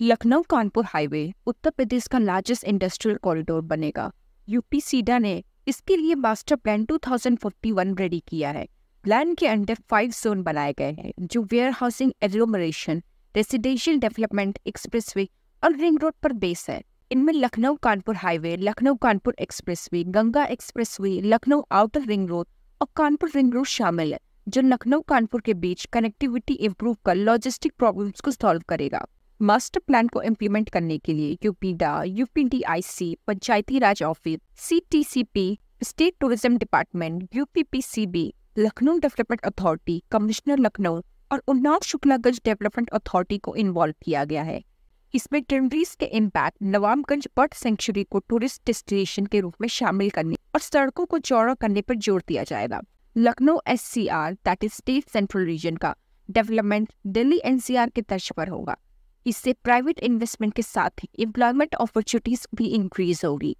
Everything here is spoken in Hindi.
लखनऊ कानपुर हाईवे उत्तर प्रदेश का लार्जेस्ट इंडस्ट्रियल कॉरिडोर बनेगा यूपी सीडा ने इसके लिए मास्टर प्लान 2041 रेडी किया है प्लान के अंडर फाइव जोन बनाए गए हैं जो warehousing agglomeration residential development express और रिंग रोड पर बेस है इनमें Lucknow Kanpur highway Lucknow Kanpur express Ganga express Lucknow outer ring road और कानपुर रिंग रोड शामिल है जो लखनऊ कानपुर के बीच कनेक्टिविटी इम्प्रूव कर लॉजिस्टिक प्रॉब्लम्स को सॉल्व करेगा मास्टर प्लान को इम्प्लीमेंट करने के लिए UPEIDA UPDIC panchayati Raj office CTCP state tourism department UPPCB Lucknow development authority commissioner Lucknow और उन्नाव शुक्लागंज डेवलपमेंट अथॉरिटी को इन्वॉल्व किया गया है इसमें टेंडरीज के इम्पैक्ट नवामगंज बर्ड सेंचुरी को टूरिस्ट डेस्टिनेशन के रूप में शामिल करने और सड़कों को चौड़ा करने पर जोर दिया जाएगा Lucknow S C R that is state central region का डेवलपमेंट दिल्ली एनसीआर के तर्ज पर होगा इससे प्राइवेट इन्वेस्टमेंट के साथ ही एम्प्लॉयमेंट अपॉर्चुनिटीज भी इंक्रीज होगी